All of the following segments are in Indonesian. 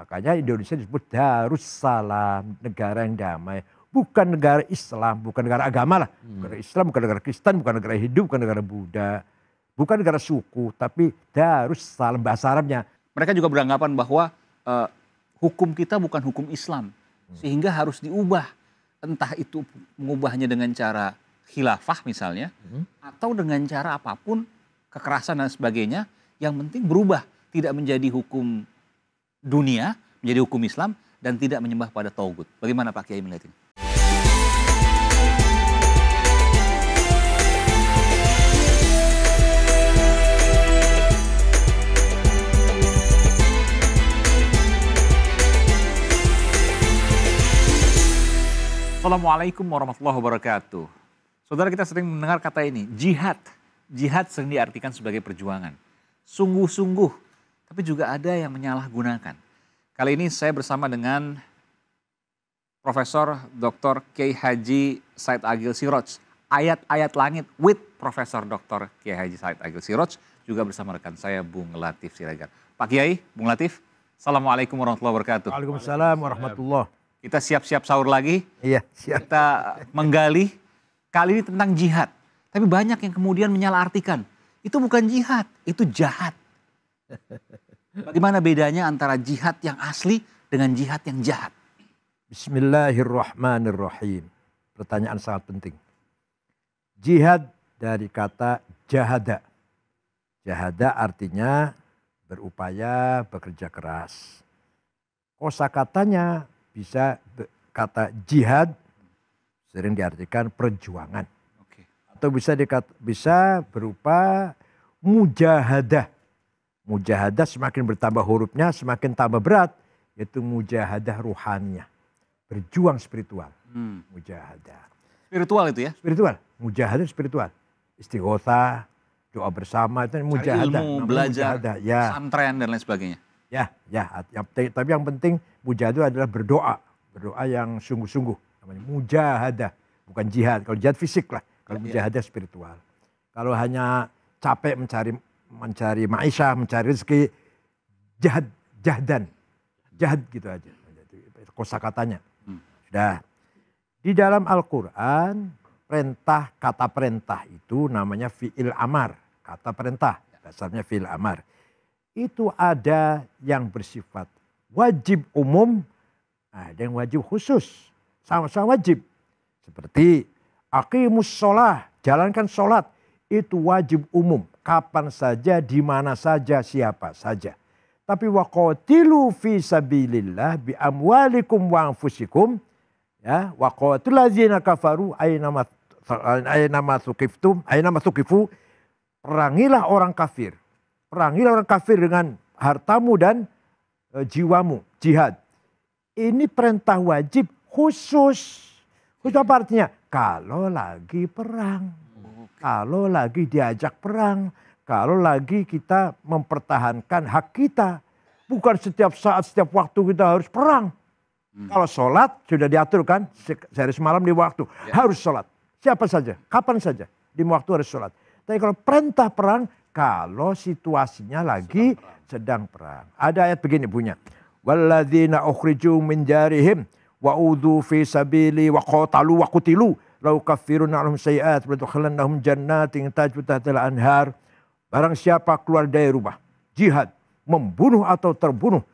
Makanya Indonesia disebut Darussalam, negara yang damai. Bukan negara Islam, bukan negara agama lah. Hmm. Bukan negara Islam, bukan negara Kristen, bukan negara Hindu, bukan negara Buddha. Bukan negara suku, tapi Darussalam, bahasa Arabnya. Mereka juga beranggapan bahwa uh, hukum kita bukan hukum Islam. Hmm. Sehingga harus diubah. Entah itu mengubahnya dengan cara khilafah misalnya. Hmm. Atau dengan cara apapun, kekerasan dan sebagainya. Yang penting berubah. Tidak menjadi hukum dunia menjadi hukum Islam dan tidak menyembah pada taugut. Bagaimana Pak Kiai melihat ini? Assalamualaikum warahmatullahi wabarakatuh. Saudara kita sering mendengar kata ini, jihad. Jihad sering diartikan sebagai perjuangan. Sungguh-sungguh tapi juga ada yang menyalahgunakan. Kali ini saya bersama dengan Profesor Dr. K. Haji Said Agil Siroj, ayat-ayat langit with Profesor Dr. K. Haji Said Agil Siroj, juga bersama rekan saya Bung Latif Siregar. Pak Kiai, Bung Latif, Assalamualaikum warahmatullahi wabarakatuh. Waalaikumsalam warahmatullahi wabarakatuh. Kita siap-siap sahur lagi. Iya, siap. Kita menggali, kali ini tentang jihad. Tapi banyak yang kemudian menyalahartikan. Itu bukan jihad, itu jahat Bagaimana bedanya antara jihad yang asli dengan jihad yang jahat? Bismillahirrahmanirrahim. Pertanyaan sangat penting. Jihad dari kata jahada. Jahada artinya berupaya, bekerja keras. Kosa katanya bisa kata jihad sering diartikan perjuangan. Oke. Atau bisa dikata, bisa berupa mujahadah Mujahadah semakin bertambah hurufnya, semakin tambah berat. Yaitu mujahadah ruhannya. Berjuang spiritual. Hmm. Mujahadah. Spiritual itu ya? Spiritual. Mujahadah spiritual. istighosa doa bersama itu mujahadah. Ilmu, belajar, mujahadah. Ya. santren dan lain sebagainya. Ya, ya. Tapi yang penting mujahadah adalah berdoa. Berdoa yang sungguh-sungguh. Namanya mujahadah. Bukan jihad. Kalau jihad fisik lah. Kalau ya, mujahadah ya. spiritual. Kalau hanya capek mencari mencari maisha, mencari rezeki jahat, jahdan. jahat gitu aja. Kosa katanya. Hmm. Dah. Di dalam Al-Quran, perintah, kata perintah itu namanya fi'il amar. Kata perintah, dasarnya fi'il amar. Itu ada yang bersifat wajib umum, ada yang wajib khusus. Sama-sama wajib. Seperti aqimus sholah, jalankan sholat. Itu wajib umum kapan saja, di mana saja, siapa saja. Tapi waqatilu fi sabilillah bi amwalikum wa anfusikum ya waqatul ladzina kafaru aynama aynama aina ma suqifu perangilah orang kafir. Perangilah orang kafir dengan hartamu dan e, jiwamu, jihad. Ini perintah wajib khusus. Khusus apa artinya? Kalau lagi perang kalau lagi diajak perang, kalau lagi kita mempertahankan hak kita. Bukan setiap saat, setiap waktu kita harus perang. Hmm. Kalau sholat sudah diatur kan, sehari semalam di waktu. Ya. Harus sholat. Siapa saja, kapan saja, di waktu harus sholat. Tapi kalau perintah perang, kalau situasinya lagi sedang perang. Ada ayat begini punya. Walladzina ukhriju min jarihim fi sabili wa qatalu lau kafirun anhum sayiat wa jannah jannatin tajri tahtil anhar barang siapa keluar dari rumah jihad membunuh atau terbunuh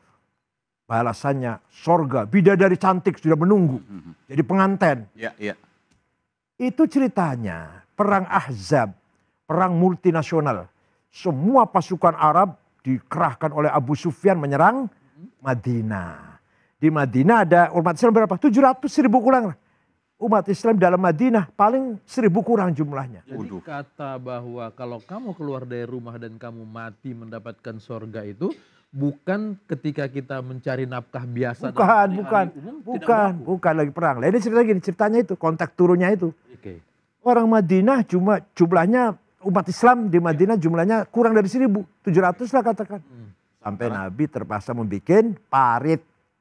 balasannya sorga bidadari cantik sudah menunggu jadi penganten ya, ya. itu ceritanya perang Ahzab perang multinasional semua pasukan Arab dikerahkan oleh Abu Sufyan menyerang hmm. Madinah di Madinah ada umat Islam berapa Tujuh ratus ribu kurang lah umat Islam dalam Madinah paling seribu kurang jumlahnya. Jadi kata bahwa kalau kamu keluar dari rumah dan kamu mati mendapatkan sorga itu bukan ketika kita mencari nafkah biasa. Bukan, bukan, umum, bukan, bukan lagi perang. Lain nah, cerita gini, ceritanya itu kontak turunnya itu. Okay. Orang Madinah cuma jumlahnya umat Islam di Madinah jumlahnya kurang dari seribu, tujuh ratus lah katakan. Hmm. Sampai Nabi terpaksa membuat parit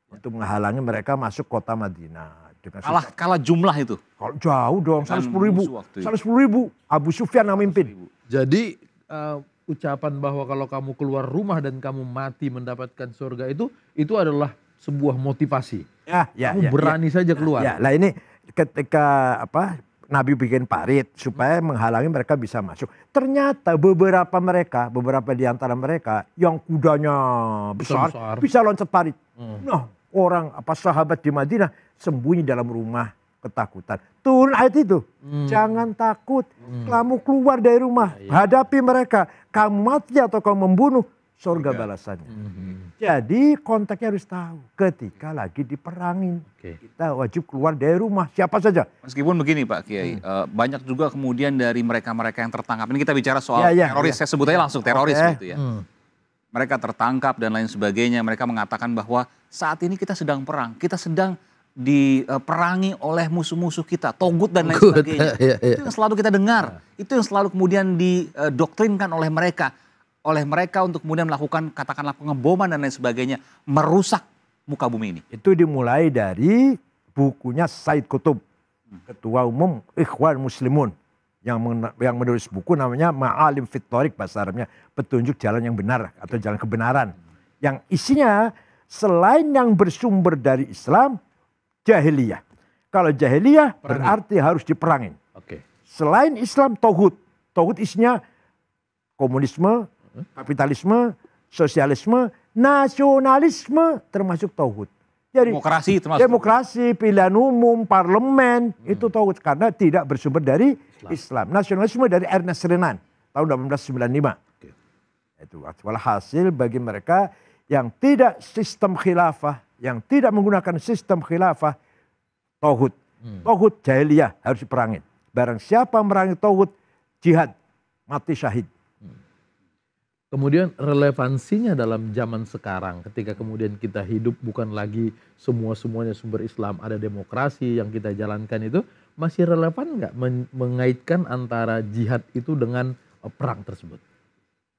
untuk menghalangi mereka masuk kota Madinah. Dengan kalah, kalah jumlah itu? Kalau jauh dong, seratus sepuluh ribu. Seratus sepuluh ribu, Abu Sufyan yang mimpin. Jadi uh, ucapan bahwa kalau kamu keluar rumah dan kamu mati mendapatkan surga itu, itu adalah sebuah motivasi. Ya, ya, kamu ya, berani ya. saja keluar. Ya, ya. lah ini ketika apa Nabi bikin parit supaya menghalangi mereka bisa masuk. Ternyata beberapa mereka, beberapa di antara mereka yang kudanya besar, besar. bisa loncat parit. Hmm. Nah, orang apa sahabat di Madinah sembunyi dalam rumah ketakutan. Turun ayat itu. Hmm. Jangan takut. Hmm. Kamu keluar dari rumah. Ya, ya. Hadapi mereka. Kamu mati atau kamu membunuh. Surga ya. balasannya. Hmm. Jadi konteksnya harus tahu. Ketika lagi diperangin. Okay. Kita wajib keluar dari rumah. Siapa saja. Meskipun begini Pak Kiai. Hmm. Uh, banyak juga kemudian dari mereka-mereka yang tertangkap. Ini kita bicara soal ya, ya, ya. teroris. Ya. Saya sebut aja langsung teroris okay. gitu ya. Hmm mereka tertangkap dan lain sebagainya. Mereka mengatakan bahwa saat ini kita sedang perang, kita sedang diperangi oleh musuh-musuh kita, togut dan lain sebagainya. yeah, yeah. Itu yang selalu kita dengar, iya. itu yang selalu kemudian didoktrinkan oleh mereka, oleh mereka untuk kemudian melakukan katakanlah pengeboman dan lain sebagainya, merusak muka bumi ini. Itu dimulai dari bukunya Said Kutub, ketua umum Ikhwan Muslimun yang men yang menulis buku namanya Ma'alim Fitorik bahasa Arabnya, petunjuk jalan yang benar atau jalan kebenaran. Yang isinya selain yang bersumber dari Islam, jahiliyah. Kalau jahiliyah berarti harus diperangin. Okay. Selain Islam tohut. Tohut isinya komunisme, hmm? kapitalisme, sosialisme, nasionalisme termasuk tohut. Jadi demokrasi termasuk demokrasi, pilihan umum, parlemen hmm. itu tohut karena tidak bersumber dari Islam. Islam. Nasionalisme dari Ernest Renan tahun 1895. Okay. Itu walhasil bagi mereka yang tidak sistem khilafah yang tidak menggunakan sistem khilafah tohut. Hmm. Tohut jahiliyah harus diperangin. Barang siapa merangi tohut, jihad, mati syahid. Hmm. Kemudian relevansinya dalam zaman sekarang ketika kemudian kita hidup bukan lagi semua-semuanya sumber Islam, ada demokrasi yang kita jalankan itu, masih relevan nggak mengaitkan antara jihad itu dengan eh, perang tersebut?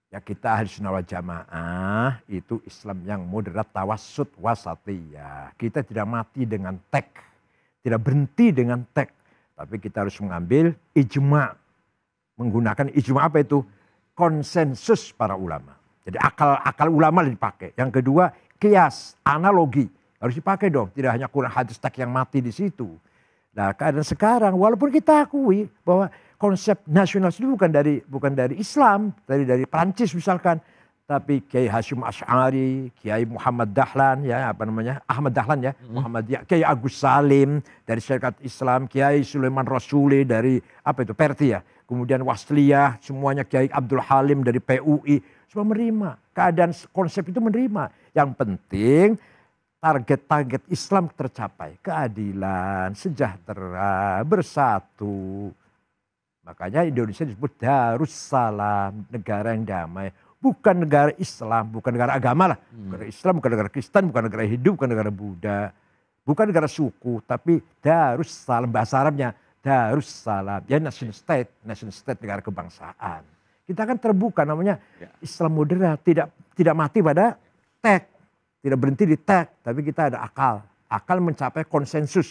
Ya kita ahli sunnah wal jamaah itu Islam yang moderat tawasud ya. Kita tidak mati dengan tek, tidak berhenti dengan tek, tapi kita harus mengambil ijma. Menggunakan ijma apa itu? Konsensus para ulama. Jadi akal-akal ulama dipakai. Yang kedua, kias, analogi. Harus dipakai dong, tidak hanya kurang hadis tak yang mati di situ. Nah keadaan sekarang, walaupun kita akui bahwa konsep nasional itu bukan dari bukan dari Islam, dari dari Prancis misalkan, tapi Kiai Hashim Ash'ari, Kiai Muhammad Dahlan ya apa namanya? Ahmad Dahlan ya, hmm Muhammad ya, Kiai Agus Salim dari Syarikat Islam, Kiai Sulaiman Rasuli dari apa itu Perti ya. Kemudian Wasliyah, semuanya Kiai Abdul Halim dari PUI semua menerima. Keadaan konsep itu menerima. Yang penting target-target Islam tercapai, keadilan, sejahtera, bersatu, Makanya Indonesia disebut Darussalam, negara yang damai. Bukan negara Islam, bukan negara agama lah. Hmm. Bukan Islam, bukan negara Kristen, bukan negara Hindu, bukan negara Buddha. Bukan negara suku, tapi Darussalam, bahasa Arabnya Darussalam. Ya nation state, nation state negara kebangsaan. Kita kan terbuka namanya ya. Islam moderat, tidak tidak mati pada tek. tidak berhenti di tek, tapi kita ada akal. Akal mencapai konsensus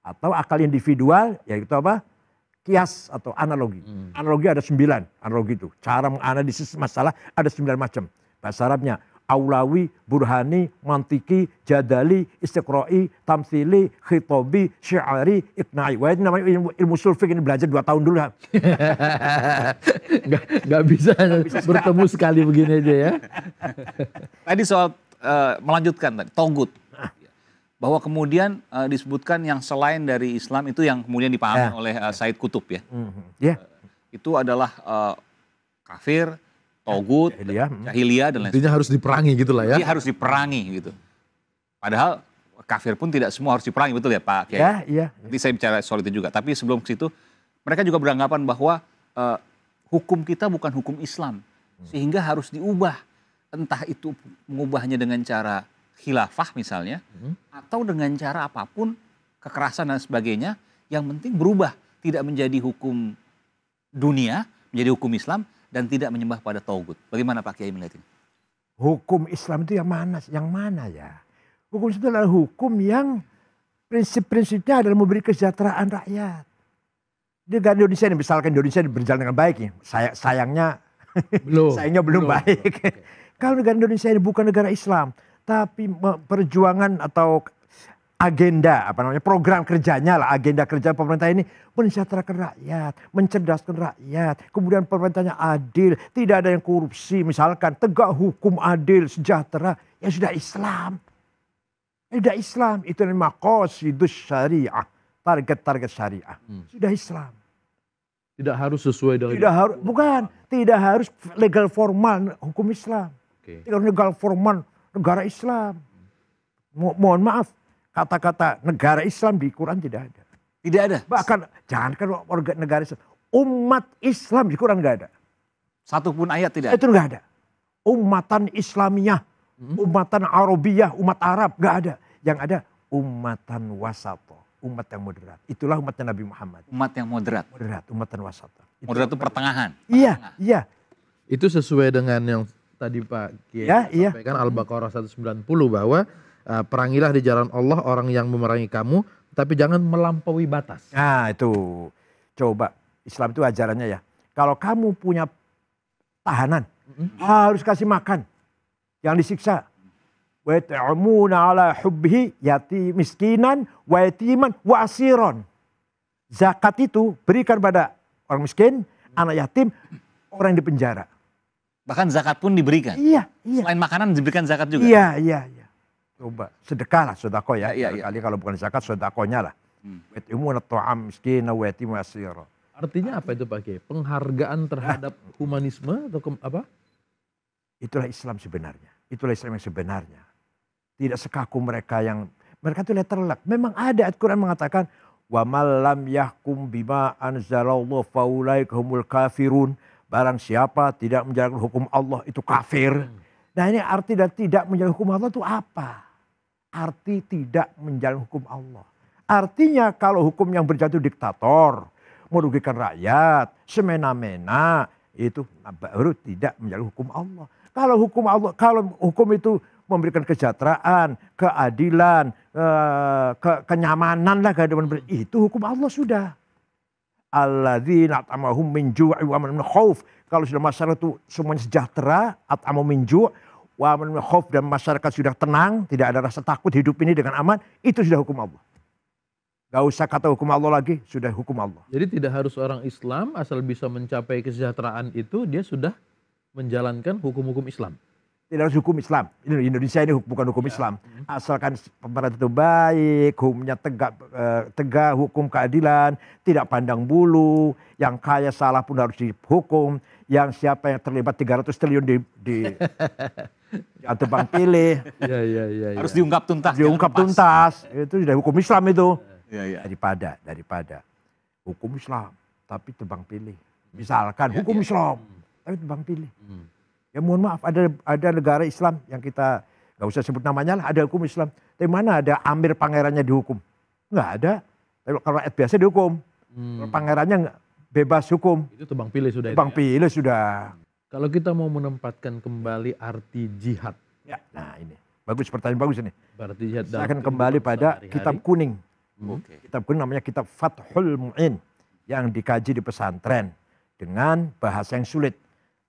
atau akal individual yaitu apa? kias atau analogi. Hmm. Analogi ada sembilan, analogi itu. Cara menganalisis masalah ada sembilan macam. Bahasa Arabnya, aulawi, burhani, mantiki, jadali, istiqroi, tamsili, khitobi, syiari, Iqna'i. Wah ini namanya ilmu, ilmu sulfik ini belajar dua tahun dulu. gak, gak bisa, gak bisa bertemu sekali begini aja ya. Tadi soal uh, melanjutkan tadi, togut bahwa kemudian uh, disebutkan yang selain dari Islam itu yang kemudian dipahami yeah. oleh uh, Said Kutub ya. Mm-hmm. Yeah. Ya. Uh, itu adalah uh, kafir, togut, jahiliyah, hmm. jahiliyah dan lain sebagainya. harus diperangi gitu lah ya. Jadi iya, harus diperangi gitu. Padahal kafir pun tidak semua harus diperangi betul ya Pak Kiai. yeah, iya. Ya. Nanti saya bicara soal itu juga. Tapi sebelum ke situ mereka juga beranggapan bahwa uh, hukum kita bukan hukum Islam hmm. sehingga harus diubah. Entah itu mengubahnya dengan cara khilafah misalnya, hmm. atau dengan cara apapun, kekerasan dan sebagainya, yang penting berubah. Tidak menjadi hukum dunia, menjadi hukum Islam, dan tidak menyembah pada Taugut. Bagaimana Pak Kiai melihat ini? Hukum Islam itu yang mana, yang mana ya? Hukum itu adalah hukum yang prinsip-prinsipnya adalah memberi kesejahteraan rakyat. Di Indonesia ini, misalkan Indonesia berjalan dengan baik, saya, sayangnya belum, sayangnya belum, belum baik. Kalau negara Indonesia ini bukan negara Islam, tapi perjuangan atau agenda apa namanya program kerjanya lah agenda kerja pemerintah ini mensejahterakan rakyat, mencerdaskan rakyat, kemudian pemerintahnya adil, tidak ada yang korupsi misalkan tegak hukum adil sejahtera ya sudah Islam, Ya sudah Islam itu namanya itu syariah target-target syariah hmm. sudah Islam tidak harus sesuai dengan tidak harus bukan tidak harus legal formal hukum Islam okay. tidak legal formal negara Islam. Mo mohon maaf, kata-kata negara Islam di Quran tidak ada. Tidak ada? Bahkan, jangan kan negara Islam. Umat Islam di Quran nggak ada. Satupun ayat tidak Itu nggak ada. Umatan Islamiyah, hmm? umatan Arabiyah, umat Arab, nggak ada. Yang ada umatan wasato umat yang moderat. Itulah umatnya Nabi Muhammad. Umat yang moderat. Moderat, umat yang moderat itu pertengahan. Iya, iya. Itu sesuai dengan yang tadi Pak Kiai ya, iya. sampaikan Al-Baqarah 190 bahwa uh, perangilah di jalan Allah orang yang memerangi kamu tapi jangan melampaui batas. Nah, itu coba Islam itu ajarannya ya. Kalau kamu punya tahanan, mm-hmm. harus kasih makan yang disiksa. Wa ala hubbihi yati miskinan wa yatiman wa asiron. Zakat itu berikan pada orang miskin, anak yatim, orang yang di penjara. Bahkan zakat pun diberikan. Iya, iya. Selain makanan diberikan zakat juga. Iya, iya, iya. Coba sedekah lah sedekah ya. Iya, iya. Kali kalau bukan zakat sedekahnya lah. Hmm. Artinya apa itu Pak Penghargaan terhadap nah. humanisme atau apa? Itulah Islam sebenarnya. Itulah Islam yang sebenarnya. Tidak sekaku mereka yang mereka itu letterlek. Memang ada Al-Qur'an mengatakan wa malam yahkum bima anzalallahu faulaik humul kafirun. Barang siapa tidak menjalankan hukum Allah itu kafir. Nah ini arti dan tidak menjalankan hukum Allah itu apa? Arti tidak menjalankan hukum Allah. Artinya kalau hukum yang berjatuh diktator, merugikan rakyat, semena-mena, itu baru tidak menjalankan hukum Allah. Kalau hukum Allah, kalau hukum itu memberikan kesejahteraan, keadilan, eh, ke, kenyamanan lah kehidupan itu hukum Allah sudah alladzina at'amahum min ju'i wa min khauf. Kalau sudah masyarakat itu semuanya sejahtera, atamahum min ju' wa min khauf dan masyarakat sudah tenang, tidak ada rasa takut hidup ini dengan aman, itu sudah hukum Allah. Gak usah kata hukum Allah lagi, sudah hukum Allah. Jadi tidak harus orang Islam asal bisa mencapai kesejahteraan itu dia sudah menjalankan hukum-hukum Islam tidak harus hukum Islam. Indonesia ini bukan hukum ya. Islam. Hmm. Asalkan pemerintah itu baik, hukumnya tegak, eh, tegak hukum keadilan, tidak pandang bulu, yang kaya salah pun harus dihukum, yang siapa yang terlibat 300 triliun di, di atau bang pilih. Ya, ya, ya, ya. Harus diungkap tuntas. Diungkap tuntas. Itu sudah hukum Islam itu. Ya, ya. Daripada, daripada hukum Islam tapi tebang pilih. Misalkan ya, hukum ya. Islam hmm. tapi tebang pilih. Hmm Ya mohon maaf ada ada negara Islam yang kita nggak usah sebut namanya lah ada hukum Islam. Tapi mana ada Amir pangerannya dihukum? Nggak ada. Tapi kalau rakyat biasa dihukum. Hmm. pangerannya bebas hukum. Itu tebang pilih sudah. Tebang itu ya? pilih sudah. Kalau kita mau menempatkan kembali arti jihad. Ya, nah ini bagus pertanyaan bagus ini. Berarti jihad. Saya akan kembali pada kitab kuning. Hmm. Okay. Kitab kuning namanya kitab Fathul Mu'in yang dikaji di pesantren dengan bahasa yang sulit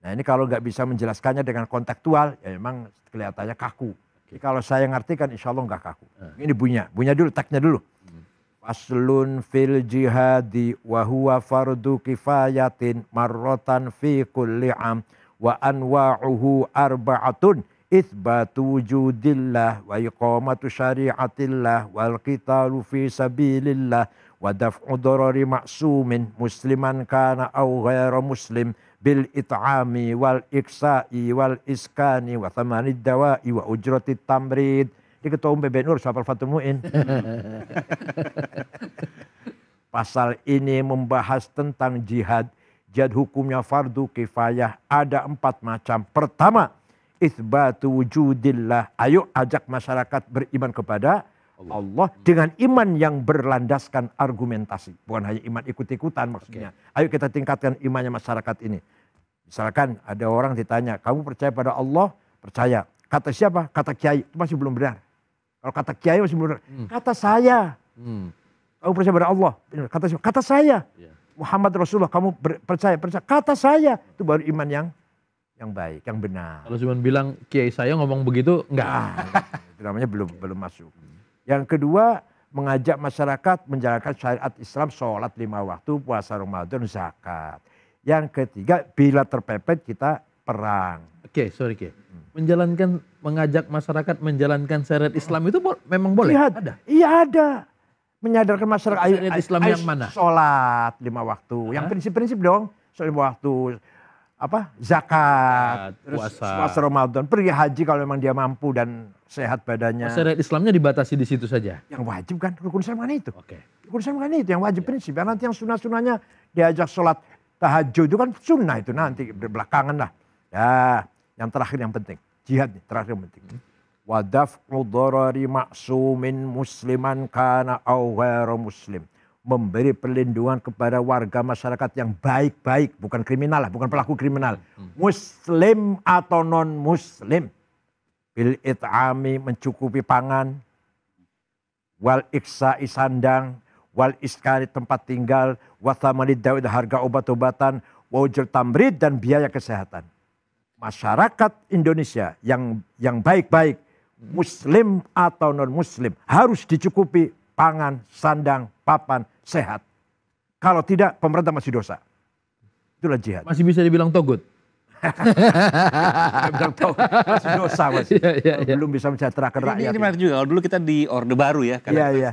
Nah ini kalau nggak bisa menjelaskannya dengan kontekstual, ya memang kelihatannya kaku. Jadi kalau saya ngerti kan insya Allah nggak kaku. Hmm. Ini bunyinya, bunyinya dulu, teknya dulu. Hmm. Aslun fil jihadi wa huwa fardu kifayatin marrotan fi kulli am wa anwa'uhu arba'atun isbatu wujudillah wa iqamatu syari'atillah wal qitalu fi sabilillah wa daf'u darari ma'sumin musliman kana au ghaira muslim bil it'ami wal iksa'i wal iskani wa thamanid dawa'i wa ujrati tamrid. Ini ketua umum PBNU harus hafal Fatul Mu'in. Pasal ini membahas tentang jihad. Jihad hukumnya fardu kifayah. Ada empat macam. Pertama, isbatu wujudillah. Ayo ajak masyarakat beriman kepada Allah dengan iman yang berlandaskan argumentasi. Bukan hanya iman ikut-ikutan maksudnya. Okay. Ayo kita tingkatkan imannya masyarakat ini. Misalkan ada orang ditanya, kamu percaya pada Allah? Percaya. Kata siapa? Kata kiai. Itu masih belum benar. Kalau kata kiai masih belum benar. Hmm. Kata saya. Hmm. Kamu percaya pada Allah? Kata siapa? Kata saya. Yeah. Muhammad Rasulullah kamu percaya percaya kata saya itu baru iman yang yang baik, yang benar. Kalau cuma bilang kiai saya ngomong begitu, enggak. Nah, itu namanya belum belum masuk. Yang kedua mengajak masyarakat menjalankan syariat Islam, sholat lima waktu, puasa Ramadan, zakat. Yang ketiga bila terpepet kita perang. Oke, okay, sorry Okay. Menjalankan mengajak masyarakat menjalankan syariat Islam itu bo memang boleh? Iya ada. Iya ada. Menyadarkan masyarakat syariat Islam ayo, yang mana? Sholat lima waktu. Yang prinsip-prinsip dong. Sholat lima waktu apa zakat, terus puasa. puasa Ramadan, pergi haji kalau memang dia mampu dan sehat badannya. Syariat Islamnya dibatasi di situ saja. Yang wajib kan rukun Islam itu. Oke. Okay. Rukun Islam itu yang wajib ya. prinsip. Dan nanti yang sunnah-sunnahnya diajak sholat tahajud itu kan sunnah itu nanti belakangan lah. Ya, yang terakhir yang penting jihad nih, terakhir yang penting. Wadaf darari maksumin musliman kana awhara muslim memberi perlindungan kepada warga masyarakat yang baik-baik, bukan kriminal lah, bukan pelaku kriminal. Hmm. Muslim atau non-muslim. Bil it'ami mencukupi pangan, wal iksa isandang, wal iskari tempat tinggal, wathamani daud harga obat-obatan, wajur tamrid dan biaya kesehatan. Masyarakat Indonesia yang yang baik-baik, muslim atau non-muslim, harus dicukupi pangan, sandang, papan, sehat. Kalau tidak pemerintah masih dosa. Itulah jihad. Masih bisa dibilang togut. bilang Masih dosa masih. Ya, ya, ya. Belum bisa mensejahterakan rakyat. Ini, ini menarik juga. Kalau dulu kita di Orde Baru ya. Karena ya, ya.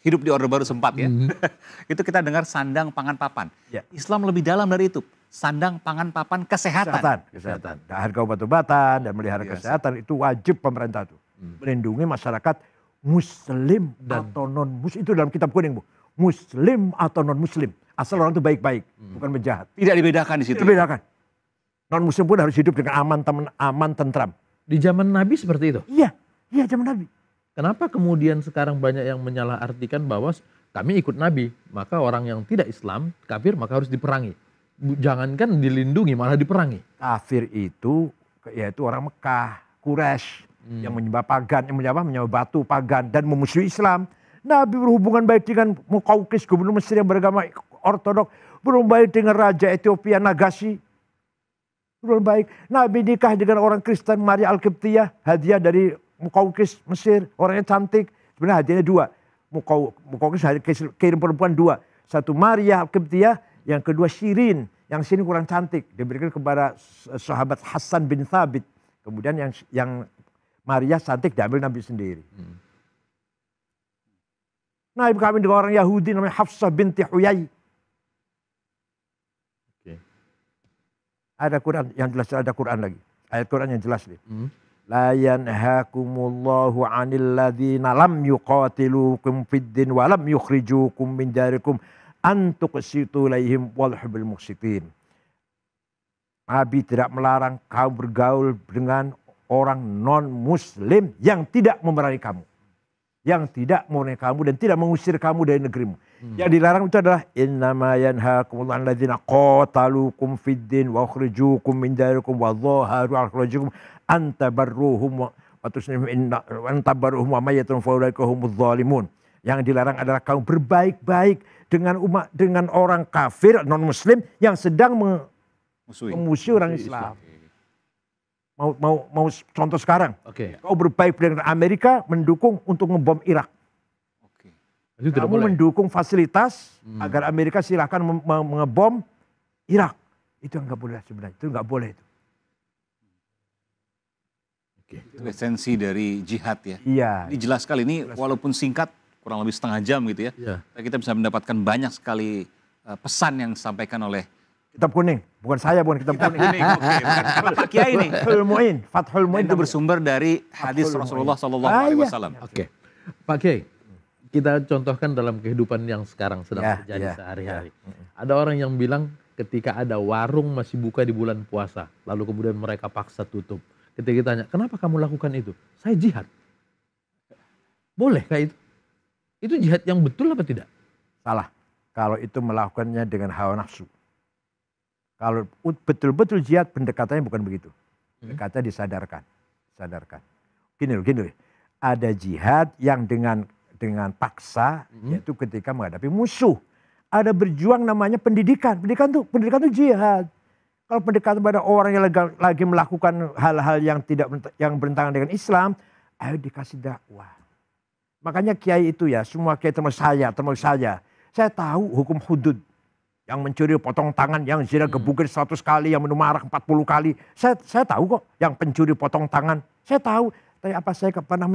Hidup di Orde Baru sempat ya. Mm -hmm. itu kita dengar sandang pangan papan. Ya. Islam lebih dalam dari itu sandang, pangan, papan, kesehatan. Kesehatan, kesehatan. Dan harga obat dan melihara Biasa. kesehatan itu wajib pemerintah itu. Hmm. Melindungi masyarakat muslim Dan. atau non muslim itu dalam kitab kuning bu muslim atau non muslim asal ya. orang itu baik-baik hmm. bukan menjahat tidak dibedakan di situ tidak dibedakan non muslim pun harus hidup dengan aman teman aman tentram di zaman nabi seperti itu iya iya zaman nabi kenapa kemudian sekarang banyak yang menyalahartikan bahwa kami ikut nabi maka orang yang tidak Islam kafir maka harus diperangi jangankan dilindungi malah diperangi kafir itu yaitu orang Mekah Quraisy hmm. yang menyembah pagan, yang menyembah menyembah batu pagan dan memusuhi Islam. Nabi berhubungan baik dengan Mukaukis, gubernur Mesir yang beragama Ortodok, belum baik dengan Raja Ethiopia Nagasi, belum baik. Nabi nikah dengan orang Kristen Maria Alkiptiah, hadiah dari Mukaukis Mesir, orangnya cantik. Sebenarnya hadiahnya dua, Mukau, Mukaukis kirim perempuan dua, satu Maria Alkiptiah, yang kedua Shirin, yang Shirin kurang cantik, diberikan kepada sahabat Hasan bin Thabit. Kemudian yang yang Maria cantik diambil Nabi sendiri. Hmm. Nah ibu kami dengan orang Yahudi namanya Hafsah binti Huyai. Okay. Ada Quran yang jelas, ada Quran lagi. Ayat Quran yang jelas nih. Hmm. La yanhakumullahu anil ladzina lam yuqatilukum fid din wa lam yukhrijukum min darikum an tuqsitu wal walhubil muqsitin. Nabi tidak melarang kamu bergaul dengan orang non-muslim yang tidak memerangi kamu. Yang tidak memerangi kamu dan tidak mengusir kamu dari negerimu. Hmm. Yang dilarang itu adalah innamayan yanhaakumullahu 'anil ladzina qataluukum fid-din wa akhrijukum min darikum wa dhaharu akhrijukum anta barruhum wa tusnim inna an wa mayyatun fa ulaika humudz zalimun. Yang dilarang adalah kamu berbaik-baik dengan umat dengan orang kafir non muslim yang sedang meng- memusuhi orang Islam. Islam mau mau mau contoh sekarang. Oke. Okay. Kau berbaik dengan Amerika mendukung untuk ngebom Irak. Oke. Okay. Kamu boleh. mendukung fasilitas hmm. agar Amerika silahkan mengebom Irak. Itu yang nggak boleh sebenarnya. Itu nggak boleh itu. Okay. Itu esensi dari jihad ya. Iya. Ini jelas sekali ini jelas. walaupun singkat kurang lebih setengah jam gitu ya. Iya. Kita bisa mendapatkan banyak sekali eh, pesan yang disampaikan oleh Kitab kuning. Bukan saya, bukan kitab, kitab kuning. kuning. Oke, bukan Pak Kiai ini Fathul Muin, Fathul Muin itu bersumber dari hadis Rasulullah sallallahu ah, alaihi iya. wasallam. Oke. Pak Kiai, kita contohkan dalam kehidupan yang sekarang sedang ya, terjadi ya, sehari-hari. Ya. Ada orang yang bilang ketika ada warung masih buka di bulan puasa, lalu kemudian mereka paksa tutup. Ketika ditanya, kenapa kamu lakukan itu? Saya jihad. Boleh kayak itu? Itu jihad yang betul apa tidak? Salah. Kalau itu melakukannya dengan hawa nafsu. Kalau betul-betul jihad pendekatannya bukan begitu. Hmm. Pendekatannya disadarkan, sadarkan. Gini loh, gini loh. Ada jihad yang dengan dengan paksa hmm. yaitu ketika menghadapi musuh. Ada berjuang namanya pendidikan. Pendidikan tuh pendidikan tuh jihad. Kalau pendekatan pada orang yang lagi melakukan hal-hal yang tidak yang bertentangan dengan Islam, ayo dikasih dakwah. Makanya kiai itu ya, semua kiai termasuk saya, termasuk saya. Saya tahu hukum hudud yang mencuri potong tangan, yang zina hmm. gebukir 100 kali, yang minum arak 40 kali. Saya saya tahu kok yang pencuri potong tangan. Saya tahu. Tapi apa saya pernah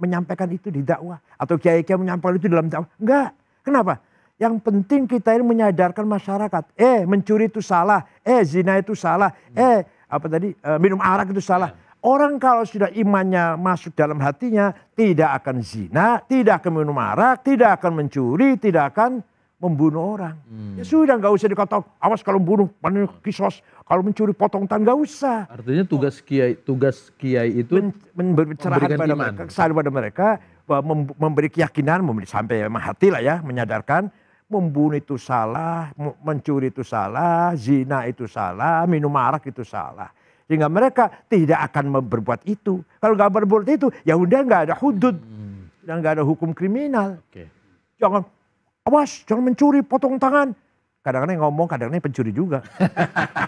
menyampaikan itu di dakwah atau kiai-kiai menyampaikan itu dalam dakwah? Enggak. Kenapa? Yang penting kita ini menyadarkan masyarakat. Eh, mencuri itu salah. Eh, zina itu salah. Hmm. Eh, apa tadi? Eh, minum arak itu salah. Ya. Orang kalau sudah imannya masuk dalam hatinya, tidak akan zina, tidak akan minum arak, tidak akan mencuri, tidak akan membunuh orang. Hmm. Ya sudah nggak usah dikatakan awas kalau bunuh panen kisos, kalau mencuri potong tangan nggak usah. Artinya tugas kiai tugas kiai itu Men, cerahan pada iman. mereka, kesan pada mereka mem, memberi keyakinan, memberi sampai hati lah ya, menyadarkan membunuh itu salah, mencuri itu salah, zina itu salah, minum arak itu salah. Sehingga mereka tidak akan berbuat itu. Kalau nggak berbuat itu, ya udah nggak ada hudud, hmm. dan nggak ada hukum kriminal. Okay. Jangan awas jangan mencuri, potong tangan. Kadang-kadang ngomong, kadang-kadang pencuri juga.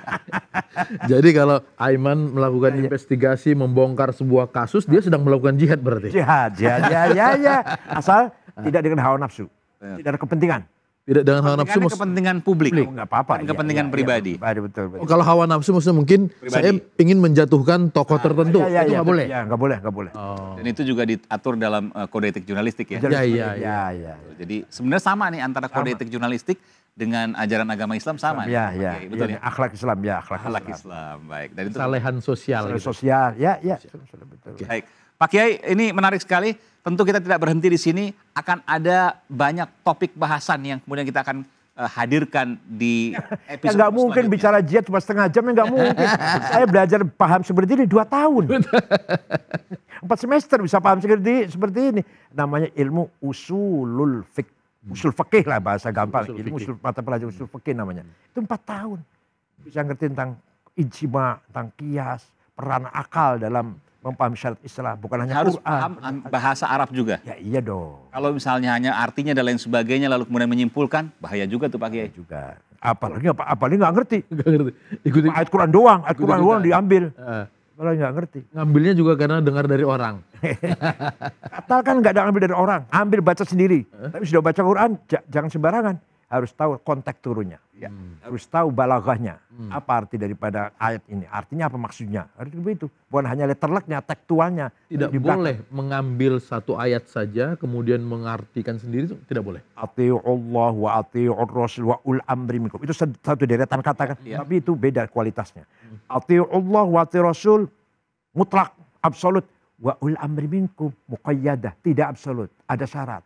Jadi kalau Aiman melakukan iya. investigasi, membongkar sebuah kasus, dia sedang melakukan jihad berarti? Jihad, jihad, ya, ya, ya. Asal ah. tidak dengan hawa nafsu, ya. tidak ada kepentingan. Tidak dengan hawa nafsu maksudnya kepentingan publik. publik. Enggak oh, apa-apa. Ya, kepentingan ya, pribadi. Ya, betul, betul. Oh, kalau hawa nafsu maksudnya mungkin pribadi. saya ingin menjatuhkan tokoh nah, tertentu. Ya, ya, itu ya, nggak boleh. Ya, nggak boleh, nggak boleh. Oh. Dan itu juga diatur dalam uh, kode etik jurnalistik ya. iya, iya ya. ya, Jadi sebenarnya sama nih antara kode etik jurnalistik dengan ajaran agama Islam sama. Ya, ya. Okay, betul ya. ya. Akhlak Islam ya, akhlak, akhlak Islam. Islam. Baik. Dan itu salehan sosial. Salehan gitu. sosial. Ya, ya. Sosial. Betul. Baik. Pak Kiai, ini menarik sekali. Tentu kita tidak berhenti di sini. Akan ada banyak topik bahasan yang kemudian kita akan eh, hadirkan di episode. Enggak ya, mungkin bicara jihad cuma setengah jam ya nggak mungkin. Saya belajar paham seperti ini dua tahun. Empat semester bisa paham seperti seperti ini. Namanya ilmu usulul fik, hmm. usul fikih lah bahasa gampang. Usul ilmu usul mata pelajaran usul hmm. fikih namanya. Itu empat tahun bisa ngerti tentang ijma, tentang kias, peran akal dalam Memahami syariat Islam, bukan hanya Harus Quran. paham bahasa Arab juga? Ya iya dong. Kalau misalnya hanya artinya dan lain sebagainya lalu kemudian menyimpulkan, bahaya juga tuh Pak Kiai. Juga. Apalagi apa apalagi nggak ngerti. Nggak ngerti. Ikutin. Ayat Quran doang, ayat Quran doang diambil. Kalau ah. nggak ngerti. Ngambilnya juga karena dengar dari orang. Katakan kan nggak ada ngambil dari orang, ambil baca sendiri. Eh? Tapi sudah baca Quran, jangan sembarangan. Harus tahu konteks turunnya. Ya. Hmm. Harus tahu balaghahnya. Hmm. Apa arti daripada ayat ini? Artinya apa maksudnya? Harus begitu. Bukan hanya letterleknya, tekstualnya. Tidak di boleh mengambil satu ayat saja kemudian mengartikan sendiri tidak boleh. Ati'u Allah wa ati'u Rasul wa ul amri minkum. Itu satu deretan kata Ya. Tapi itu beda kualitasnya. Hmm. Ati'u Allah wa ati'u Rasul mutlak, absolut. Wa ul amri minkum muqayyadah, tidak absolut, ada syarat.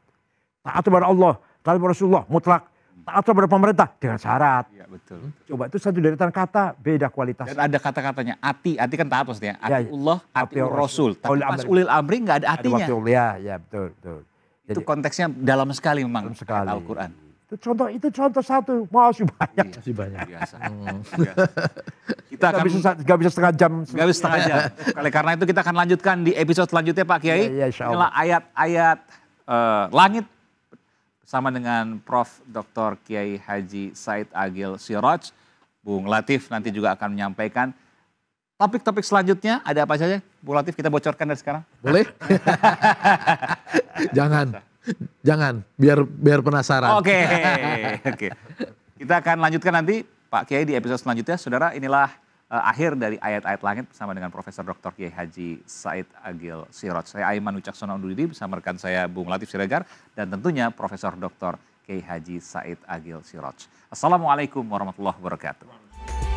Taat kepada Allah, taat kepada Rasulullah mutlak taat kepada pemerintah dengan syarat. Iya betul, Coba itu satu deretan kata beda kualitas. Dan ada kata-katanya ati, ati kan taat maksudnya. Ati ya, Allah, ya. ati Rasul. Tapi ulil pas ulil amri nggak ada atinya. Ada ya, ya betul, betul. Jadi, itu konteksnya dalam sekali memang dalam sekali. Al-Quran. Itu contoh, itu contoh satu. Masih banyak. Iya, masih banyak. Hmm. Biasa. Kita akan... Gak bisa, gak bisa setengah jam. Gak bisa setengah jam. Oleh karena itu kita akan lanjutkan di episode selanjutnya Pak Kiai. Ya, ya, Inilah ayat-ayat uh, langit bersama dengan Prof. Dr. Kiai Haji Said Agil Siroj. Bung Latif nanti juga akan menyampaikan topik-topik selanjutnya ada apa saja? Bung Latif kita bocorkan dari sekarang. Boleh? jangan. Jangan, biar biar penasaran. Oke. Okay. Oke. Okay. Kita akan lanjutkan nanti Pak Kiai di episode selanjutnya. Saudara, inilah uh, akhir dari ayat-ayat langit bersama dengan Profesor Dr. Kiai Haji Said Agil Sirot. Saya Aiman Wicaksono undur diri bersama rekan saya Bung Latif Siregar dan tentunya Profesor Dr. Kiai Haji Said Agil Sirot. Assalamualaikum warahmatullahi wabarakatuh.